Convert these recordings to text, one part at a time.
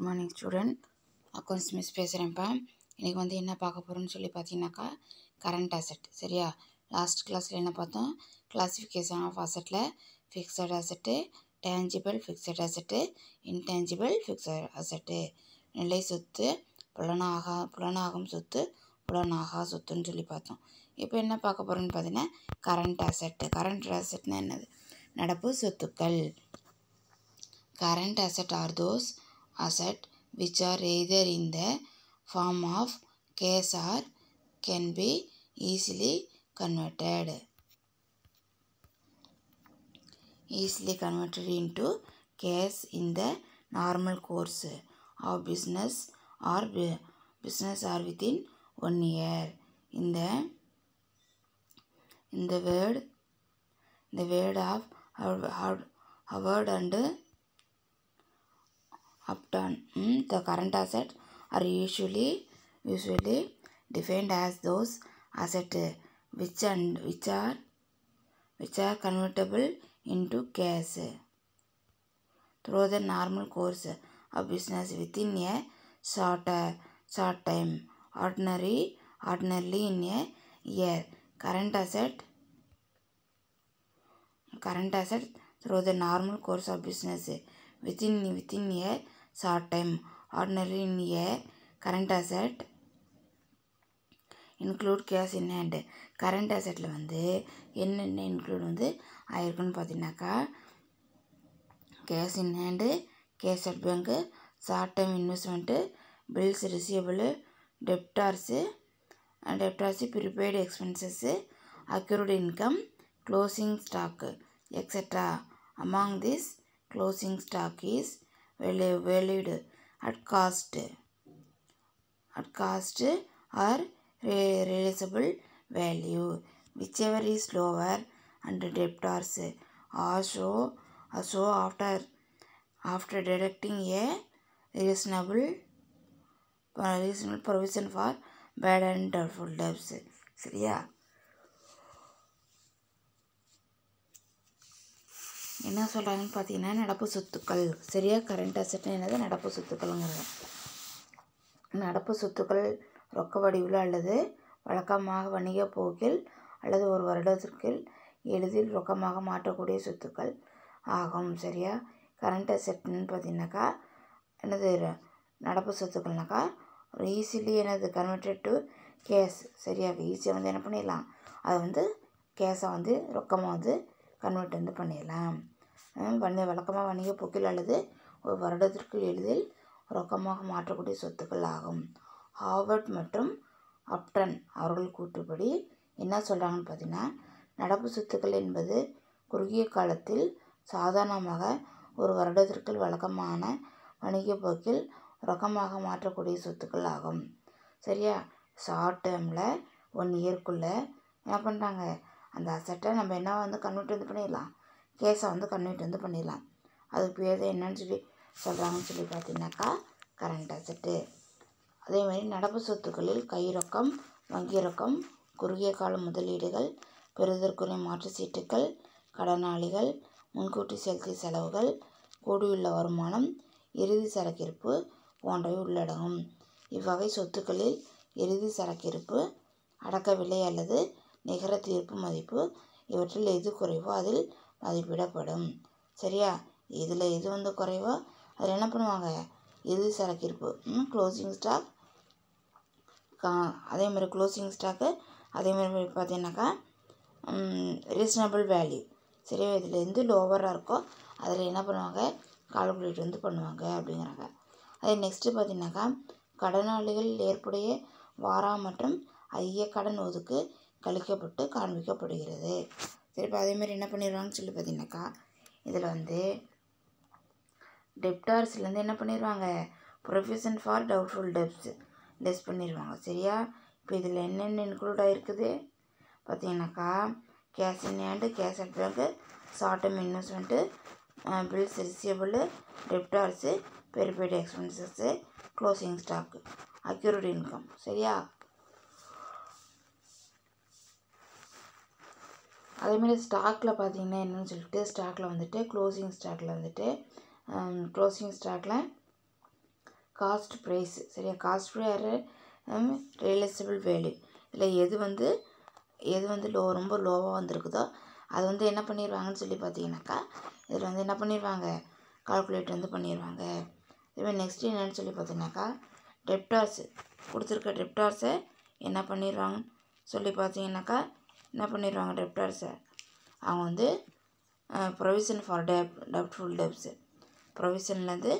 Good morning student accounts miss பேசுகிறேன்ப்பா இன்றைக்கி வந்து என்ன பார்க்க போகிறோன்னு சொல்லி பார்த்தீங்கன்னாக்கா கரண்ட் அசெட் சரியா லாஸ்ட் கிளாஸில் என்ன பார்த்தோம் கிளாஸிஃபிகேஷன் ஆஃப் அசெட்டில் fixed asset tangible fixed asset intangible fixed asset நிலை சொத்து புலனாகா புலனாகும் சொத்து புலனாகா சொத்துன்னு சொல்லி பார்த்தோம் இப்போ என்ன பார்க்க போகிறோன்னு பார்த்தீங்கன்னா கரண்ட் அசெட்டு கரண்ட் அசெட்னா என்னது நடப்பு சொத்துக்கள் current asset are those asset which are either in the form of cash or can be easily converted easily converted into cash in the normal course of business or business are within one year in the in the word the word of Howard and up mm, the current assets are usually usually defined as those assets which and which are which are convertible into cash through the normal course of business within a short short time ordinary ordinarily in a year current asset current asset through the normal course of business within within a short time ordinary in a current asset include cash in hand current அசட்டில் வந்து என்னென்ன include வந்து ஆயிருக்குன்னு பார்த்தீங்கன்னாக்கா cash in hand cash at bank short time investment bills receivable debtors debtors prepaid expenses accrued income closing stock extra among this closing stock is வெளி valued at cost at cost or realisable value whichever is lower and debtors also also after after deducting a reasonable reasonable provision for bad and doubtful debts சரியா என்ன சொல்கிறாங்கன்னு பார்த்தீங்கன்னா நடப்பு சொத்துக்கள் சரியாக current அசட்னு என்னது நடப்பு சொத்துக்கள்ங்கிறது நடப்பு சொத்துக்கள் ரொக்க வடிவில் அல்லது வழக்கமாக வணிக போக்கில் அல்லது ஒரு வருடத்திற்கு எளிதில் ரொக்கமாக மாற்றக்கூடிய சொத்துக்கள் ஆகும் சரியா கரண்ட் அசட்னு பார்த்தீங்கன்னாக்கா என்னது நடப்பு சொத்துக்கள்னாக்கா ஈஸிலி என்னது கன்வெர்டட் டு கேஸ் சரியாக ஈஸியாக வந்து என்ன பண்ணிடலாம் அதை வந்து கேஸை வந்து ரொக்கமாக வந்து கன்வெர்ட் வந்து பண்ணிடலாம் வணிக வழக்கமாக வணிக போக்கில் அல்லது ஒரு வருடத்திற்கு எளிதில் ரொக்கமாக மாற்றக்கூடிய சொத்துக்கள் ஆகும் ஹார்வர்ட் மற்றும் அப்டன் அவர்கள் கூற்றுப்படி என்ன சொல்கிறாங்கன்னு பார்த்தீங்கன்னா நடப்பு சொத்துக்கள் என்பது குறுகிய காலத்தில் சாதாரணமாக ஒரு வருடத்திற்குள் வழக்கமான வணிக போக்கில் ரொக்கமாக மாற்றக்கூடிய சொத்துக்கள் ஆகும் சரியா ஷார்ட் டேர்மில் ஒன் இயர்க்குள்ளே என்ன பண்ணுறாங்க அந்த அசட்டை நம்ம என்ன வந்து கன்வெர்ட் வந்து பண்ணிடலாம் கேஸை வந்து கன்வெர்ட் வந்து பண்ணிடலாம் அதுக்கு பேர் என்னன்னு சொல்லி சொல்கிறாங்கன்னு சொல்லி பார்த்தீங்கன்னாக்கா கரண்ட் அசட்டு அதே மாதிரி நடப்பு சொத்துக்களில் கை ரொக்கம் வங்கி ரொக்கம் குறுகிய கால முதலீடுகள் பெறுதற்குரிய மாற்று சீட்டுக்கள் கடனாளிகள் முன்கூட்டி செலுத்திய செலவுகள் கூடியுள்ள வருமானம் இறுதி சரக்கிருப்பு போன்றவை உள்ளடங்கும் இவ்வகை சொத்துக்களில் இறுதி சரக்கிருப்பு அடக்கவில்லை அல்லது நிகர தீர்ப்பு மதிப்பு இவற்றில் எது குறைவோ அதில் மதிப்பிடப்படும் சரியா இதில் எது வந்து குறைவோ அதில் என்ன பண்ணுவாங்க எது சரக்கு இருப்பு க்ளோசிங் ஸ்டாக் கா அதே மாதிரி க்ளோசிங் ஸ்டாக்கு அதே மாதிரி பார்த்தீங்கன்னாக்கா ரீசனபிள் வேல்யூ சரியா இதுலேருந்து லோவராக இருக்கோ அதில் என்ன பண்ணுவாங்க கால்குலேட் வந்து பண்ணுவாங்க அப்படிங்கிறாங்க அதே நெக்ஸ்ட்டு பார்த்தீங்கன்னாக்கா கடனாளிகள் ஏற்புடைய வாரா மற்றும் ஐய கடன் ஒதுக்கு கழிக்கப்பட்டு காண்பிக்கப்படுகிறது சரி இப்போ அதேமாதிரி என்ன பண்ணிடுவாங்கன்னு சொல்லி பார்த்தீங்கன்னாக்கா இதில் வந்து டெப்டார்ஸ்லேருந்து என்ன பண்ணிடுவாங்க ப்ரொஃபஷன் ஃபார் டவுட்ஃபுல் டெப்ஸ் டெஸ்ட் பண்ணிடுவாங்க சரியா இப்போ இதில் என்னென்ன இன்க்ளூட் ஆகிருக்குது பார்த்தீங்கன்னாக்கா cash in hand cash at bank short term investment bills receivable debtors பெரிய expenses closing stock accrued income சரியா அதேமாரி ஸ்டாக்கில் பார்த்தீங்கன்னா என்னென்னு சொல்லிட்டு ஸ்டாக்கில் வந்துட்டு க்ளோசிங் ஸ்டாக்கில் வந்துட்டு க்ளோசிங் ஸ்டாக்கில் காஸ்ட் ப்ரைஸ் சரியா காஸ்ட் ப்ரைஸ் ரியலைசபிள் வேல்யூ இல்லை எது வந்து எது வந்து லோ ரொம்ப லோவாக வந்திருக்குதோ அது வந்து என்ன பண்ணிடுவாங்கன்னு சொல்லி பார்த்தீங்கன்னாக்கா இதில் வந்து என்ன பண்ணிடுவாங்க கால்குலேட் வந்து பண்ணிடுவாங்க இதுமாதிரி நெக்ஸ்ட் என்னென்னு சொல்லி பார்த்தீங்கன்னாக்கா டெப்டார்ஸு கொடுத்துருக்க டெப்டார்ஸை என்ன பண்ணிடுவாங்க சொல்லி பார்த்தீங்கன்னாக்கா என்ன பண்ணிடுவாங்க டெப்டார்ஸை அவங்க வந்து ப்ரொவிஷன் ஃபார் டெப் டெப்ட்ஃபுல் டெப்ஸு ப்ரொவிஷன்லேருந்து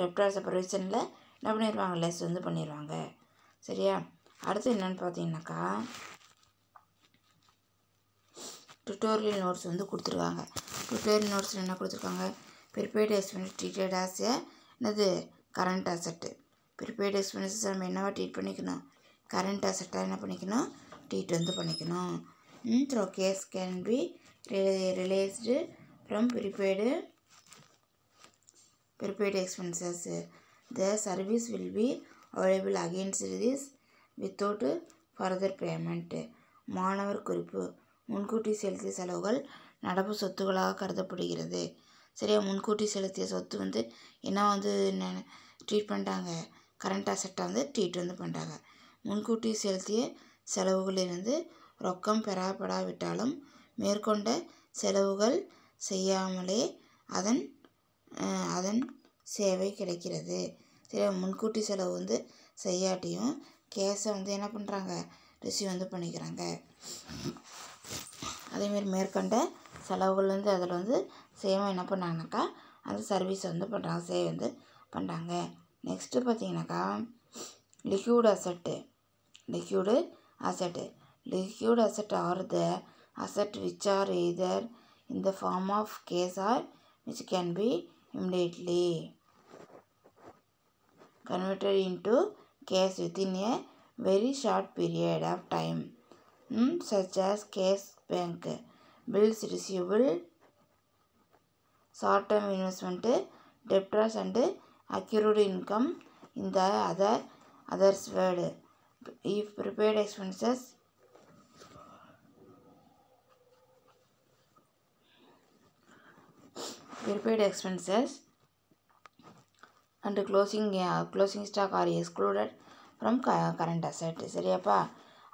டெப்டார்ஸை ப்ரொவிஷனில் என்ன பண்ணிடுவாங்க லெஸ் வந்து பண்ணிடுவாங்க சரியா அடுத்து என்னென்னு பார்த்தீங்கன்னாக்கா டுட்டோரியல் நோட்ஸ் வந்து கொடுத்துருக்காங்க டுட்டோரியல் நோட்ஸில் என்ன கொடுத்துருக்காங்க ப்ரிப்பேர்டு எக்ஸ்பென்ஸ் ட்ரீட்டட் ஆஸ் என்னது கரண்ட் அசட்டு ப்ரிப்பேர்டு எக்ஸ்பென்சஸ் நம்ம என்னவா ட்ரீட் பண்ணிக்கணும் கரண்ட் அசட்டாக என்ன பண்ணிக்கணும் அப்டேட் வந்து பண்ணிக்கணும் through cash can be released from prepaid prepaid expenses the service will be available against this without further payment மாணவர் குறிப்பு முன்கூட்டி செலுத்திய செலவுகள் நடப்பு சொத்துகளாக கருதப்படுகிறது சரியா முன்கூட்டி செலுத்திய சொத்து வந்து என்ன வந்து ட்ரீட் பண்ணிட்டாங்க கரண்ட் அசெட்டை வந்து ட்ரீட் வந்து பண்ணிட்டாங்க முன்கூட்டி செலுத்திய செலவுகளிலிருந்து ரொக்கம் பெறப்படாவிட்டாலும் மேற்கொண்ட செலவுகள் செய்யாமலே அதன் அதன் சேவை கிடைக்கிறது சில முன்கூட்டி செலவு வந்து செய்யாட்டியும் கேஷை வந்து என்ன பண்ணுறாங்க ரிசீவ் வந்து பண்ணிக்கிறாங்க அதேமாரி மேற்கொண்ட செலவுகள் வந்து அதில் வந்து சேவை என்ன பண்ணாங்கனாக்கா அந்த சர்வீஸ் வந்து பண்ணுறாங்க சேவை வந்து பண்ணுறாங்க நெக்ஸ்ட்டு பார்த்தீங்கன்னாக்கா liquid asset liquid asset. Liquid asset are the assets which are either in the form of cash or which can be immediately converted into cash within a very short period of time hmm, such as cash bank bills receivable short term investment debtors and accrued income in the other others word if prepaid expenses prepaid expenses and closing closing stock are excluded from க current asset சரியாப்பா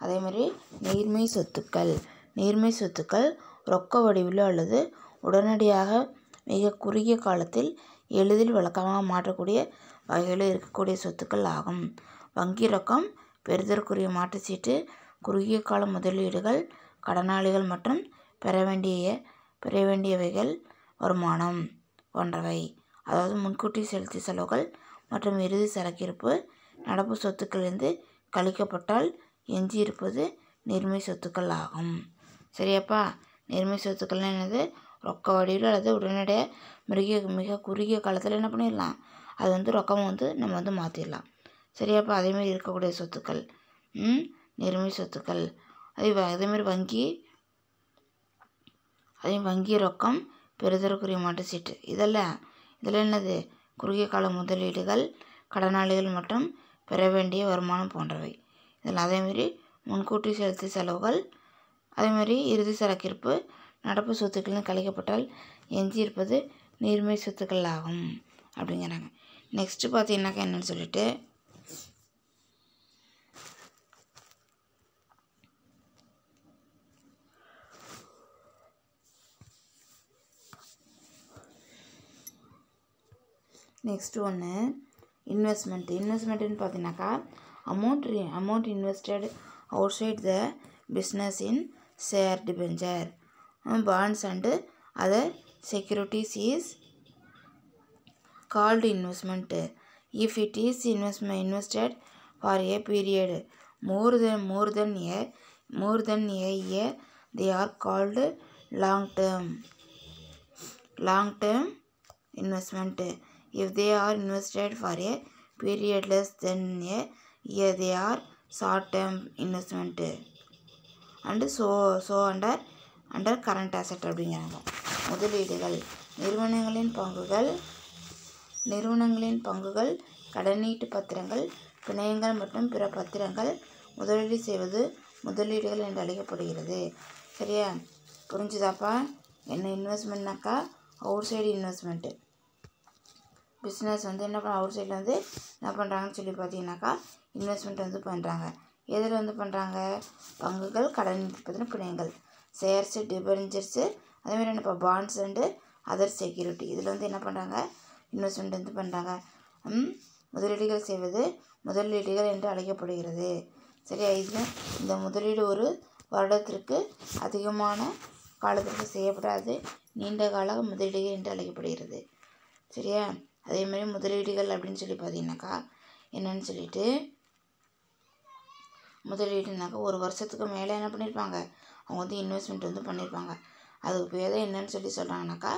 அதே மாதிரி நீர்மை சொத்துக்கள் நீர்மை சொத்துக்கள் ரொக்க வடிவில் அல்லது உடனடியாக மிக குறுகிய காலத்தில் எளிதில் வழக்கமாக மாற்றக்கூடிய வகையில் இருக்கக்கூடிய சொத்துக்கள் ஆகும் வங்கி ரொக்கம் பெறுதற்குரிய மாற்றுச்சீட்டு குறுகிய கால முதலீடுகள் கடனாளிகள் மற்றும் பெற வேண்டிய பெற வேண்டியவைகள் வருமானம் போன்றவை அதாவது முன்கூட்டி செலுத்திய செலவுகள் மற்றும் இறுதி சரக்கிருப்பு நடப்பு சொத்துக்களிலிருந்து கழிக்கப்பட்டால் எஞ்சியிருப்பது நேர்மை சொத்துக்கள் ஆகும் சரியாப்பா நேர்மை சொத்துக்கள்லாம் என்னது ரொக்க வடிவில் அல்லது உடனடியாக மிருக மிக குறுகிய காலத்தில் என்ன பண்ணிடலாம் அது வந்து ரொக்கம் வந்து நம்ம வந்து மாற்றிடலாம் சரியா அப்போ அதேமாரி இருக்கக்கூடிய சொத்துக்கள் நெருமை சொத்துக்கள் அதே அதேமாரி வங்கி அதே வங்கி ரொக்கம் பெருதற்குரிய மாட்டு சீட்டு இதெல்லாம் இதில் என்னது குறுகிய கால முதலீடுகள் கடனாளிகள் மற்றும் பெற வேண்டிய வருமானம் போன்றவை இதில் அதேமாரி முன்கூட்டி செலுத்திய செலவுகள் அதேமாரி இறுதி சரக்கிருப்பு நடப்பு சொத்துக்கள்னு கழிக்கப்பட்டால் எஞ்சி இருப்பது நீர்மை சொத்துக்கள் ஆகும் அப்படிங்கிறாங்க நெக்ஸ்ட்டு பார்த்தீங்கன்னாக்கா என்னென்னு சொல்லிட்டு நெக்ஸ்ட்டு ஒன்று இன்வெஸ்ட்மெண்ட் இன்வெஸ்ட்மெண்ட்டுன்னு பார்த்தீங்கன்னாக்கா amount amount invested outside the business in share debenture bonds and other securities is called investment if it is investment invested for a period more than more than a more than a year they are called long term long term investment if they are invested for a period less than a year they are short term investment and so so under under current asset அப்படிங்கிறாங்க முதலீடுகள் நிறுவனங்களின் பங்குகள் நிறுவனங்களின் பங்குகள் கடனீட்டு பத்திரங்கள் பிணையங்கள் மற்றும் பிற பத்திரங்கள் முதலீடு செய்வது முதலீடுகள் என்று அழைக்கப்படுகிறது சரியா புரிஞ்சுதாப்பா என்ன இன்வெஸ்ட்மெண்ட்னாக்கா அவுட் சைடு இன்வெஸ்ட்மெண்ட்டு பிஸ்னஸ் வந்து என்ன பண்ண அவுட் சைடில் வந்து என்ன பண்ணுறாங்கன்னு சொல்லி பார்த்தீங்கன்னாக்கா இன்வெஸ்ட்மெண்ட் வந்து பண்ணுறாங்க எதில் வந்து பண்ணுறாங்க பங்குகள் கடன் பற்றின பிணையங்கள் ஷேர்ஸு டிபெஞ்சர்ஸு அதேமாதிரி இப்போ பாண்ட்ஸ் அண்டு அதர் செக்யூரிட்டி இதில் வந்து என்ன பண்ணுறாங்க இன்வெஸ்ட்மெண்ட் வந்து பண்ணுறாங்க முதலீடுகள் செய்வது முதலீடுகள் என்று அழைக்கப்படுகிறது சரி இதில் இந்த முதலீடு ஒரு வருடத்திற்கு அதிகமான காலத்திற்கு செய்யப்படாது நீண்ட கால முதலீடுகள் என்று அழைக்கப்படுகிறது சரியா அதே மாதிரி முதலீடுகள் அப்படின்னு சொல்லி பார்த்தீங்கன்னாக்கா என்னன்னு சொல்லிட்டு முதலீடுனாக்கா ஒரு வருஷத்துக்கு மேலே என்ன பண்ணியிருப்பாங்க அவங்க வந்து இன்வெஸ்ட்மெண்ட் வந்து பண்ணியிருப்பாங்க அதுக்கு பேர் தான் என்னன்னு சொல்லி சொல்கிறாங்கனாக்கா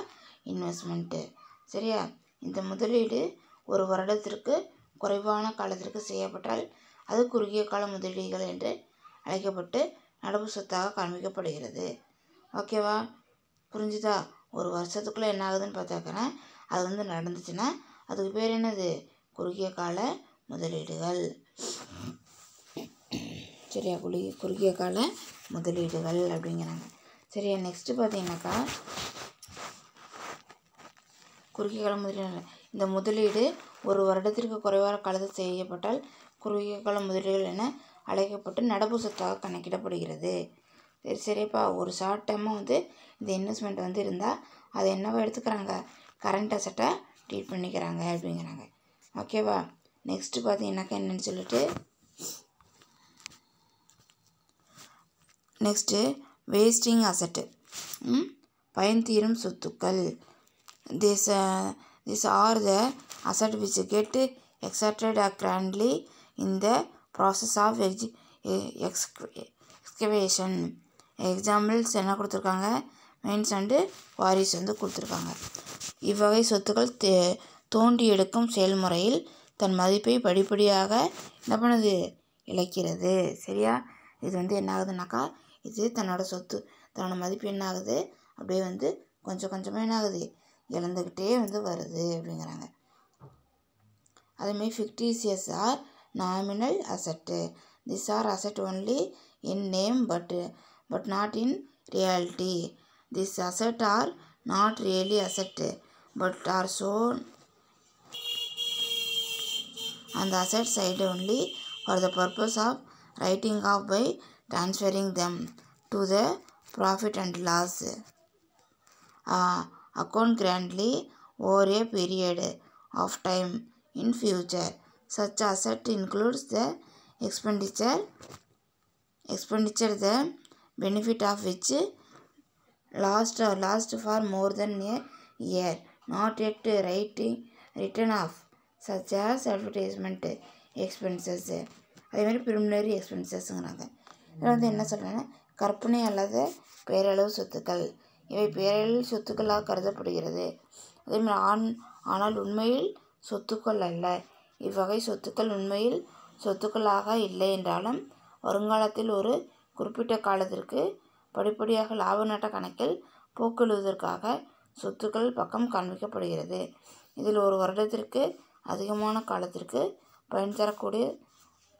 இன்வெஸ்ட்மெண்ட்டு சரியா இந்த முதலீடு ஒரு வருடத்திற்கு குறைவான காலத்திற்கு செய்யப்பட்டால் அது குறுகிய கால முதலீடுகள் என்று அழைக்கப்பட்டு நடப்பு சொத்தாக காண்பிக்கப்படுகிறது ஓகேவா புரிஞ்சுதா ஒரு வருஷத்துக்குள்ளே என்ன ஆகுதுன்னு பார்த்தாக்கன்னா அது வந்து நடந்துச்சுன்னா அதுக்கு பேர் என்னது குறுகிய கால முதலீடுகள் சரியா குளி குறுகிய கால முதலீடுகள் அப்படிங்கிறாங்க சரியா நெக்ஸ்ட்டு பார்த்தீங்கன்னாக்கா குறுகிய கால முதலீடு இந்த முதலீடு ஒரு வருடத்திற்கு குறைவாக கலந்து செய்யப்பட்டால் குறுகிய கால முதலீடுகள் என அழைக்கப்பட்டு நடப்பு சொத்தாக கணக்கிடப்படுகிறது சரி சரிப்பா ஒரு ஷார்ட் டைமாக வந்து இந்த இன்வெஸ்ட்மெண்ட் வந்து இருந்தால் அதை என்னவோ எடுத்துக்கிறாங்க கரண்ட் அசட்டை ட்ரீட் பண்ணிக்கிறாங்க அப்படிங்கிறாங்க ஓகேவா நெக்ஸ்ட்டு பார்த்தீங்கன்னாக்கா என்னென்னு சொல்லிட்டு நெக்ஸ்ட்டு வேஸ்டிங் அசட்டு பயன்தீரும் சொத்துக்கள் this this are the asset which exhausted uh gradually இந்த ப்ராசஸ் ஆஃப் எக்ஸ்க் எக்ஸ்கவேஷன் எக்ஸாம்பிள்ஸ் என்ன கொடுத்துருக்காங்க மெயின்ஸ் அண்டு வாரிஸ் வந்து கொடுத்துருக்காங்க இவ்வகை சொத்துக்கள் தோண்டி எடுக்கும் செயல்முறையில் தன் மதிப்பை படிப்படியாக என்ன பண்ணுது இழக்கிறது சரியா இது வந்து என்ன ஆகுதுனாக்கா இது தன்னோட சொத்து தன்னோட மதிப்பு என்ன ஆகுது அப்படியே வந்து கொஞ்சம் கொஞ்சமாக என்ன ஆகுது இழந்துக்கிட்டே வந்து வருது அப்படிங்கிறாங்க அதேமாரி fictitious or nominal asset this are asset only in name but but not in reality. These assets are not really assets but are shown on the asset side only for the purpose of writing off by transferring them to the profit and loss uh, account grandly over a period of time in future. Such asset includes the expenditure, expenditure the benefit of which last last for more than a year not yet writing written off such as advertisement expenses அதேமாதிரி preliminary எக்ஸ்பென்சஸ்ஸுங்கிறாங்க இதில் வந்து என்ன சொல்கிறேன்னா கற்பனை அல்லாத பேரளவு சொத்துக்கள் இவை பேரளவு சொத்துக்களாக கருதப்படுகிறது அதேமாதிரி ஆண் ஆனால் உண்மையில் சொத்துக்கள் அல்ல இவ்வகை சொத்துக்கள் உண்மையில் சொத்துக்களாக இல்லை என்றாலும் வருங்காலத்தில் ஒரு குறிப்பிட்ட காலத்திற்கு படிப்படியாக லாப நட்ட கணக்கில் போக்கெழுவதற்காக சொத்துக்கள் பக்கம் காண்பிக்கப்படுகிறது இதில் ஒரு வருடத்திற்கு அதிகமான காலத்திற்கு பயன் தரக்கூடிய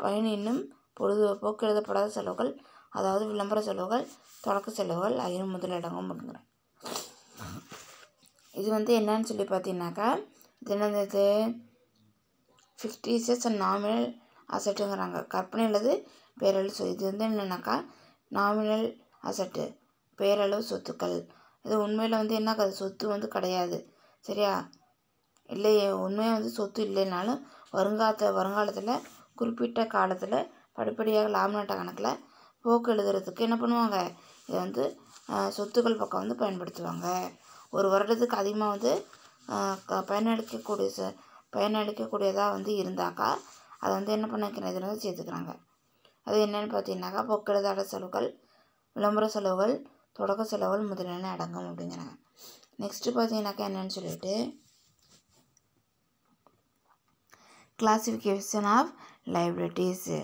பயன் இன்னும் பொழுது போக்கு எழுதப்படாத செலவுகள் அதாவது விளம்பர செலவுகள் தொடக்க செலவுகள் ஐநூறு முதல் அப்படிங்கிறேன் இது வந்து என்னன்னு சொல்லி பார்த்தீங்கன்னாக்கா இது என்னது ஃபிஃப்டி அண்ட் நாமினல் அசட்டுங்கிறாங்க கற்பனை அல்லது பேரளவு இது வந்து என்னென்னாக்கா நாமினல் அசட்டு பேரளவு சொத்துக்கள் இது உண்மையில் வந்து என்ன அது சொத்து வந்து கிடையாது சரியா இல்லை உண்மையாக வந்து சொத்து இல்லைனாலும் வருங்காலத்தில் வருங்காலத்தில் குறிப்பிட்ட காலத்தில் படிப்படியாக லாப கணக்கில் போக்கு எழுதுறதுக்கு என்ன பண்ணுவாங்க இதை வந்து சொத்துக்கள் பக்கம் வந்து பயன்படுத்துவாங்க ஒரு வருடத்துக்கு அதிகமாக வந்து க பயனளிக்கக்கூடிய ச பயனளிக்கக்கூடியதாக வந்து இருந்தாக்கா அதை வந்து என்ன வைக்கிறேன் இதில் வந்து சேர்த்துக்கிறாங்க அது என்னென்னு பார்த்தீங்கன்னாக்கா பொக்கெழுதாட செலவுகள் விளம்பர செலவுகள் தொடக்க செலவுகள் முதலான அடங்கும் அப்படிங்கிறாங்க நெக்ஸ்ட்டு பார்த்தீங்கன்னாக்கா என்னென்னு சொல்லிட்டு கிளாசிஃபிகேஷன் ஆஃப் லைபிலிட்டிஸு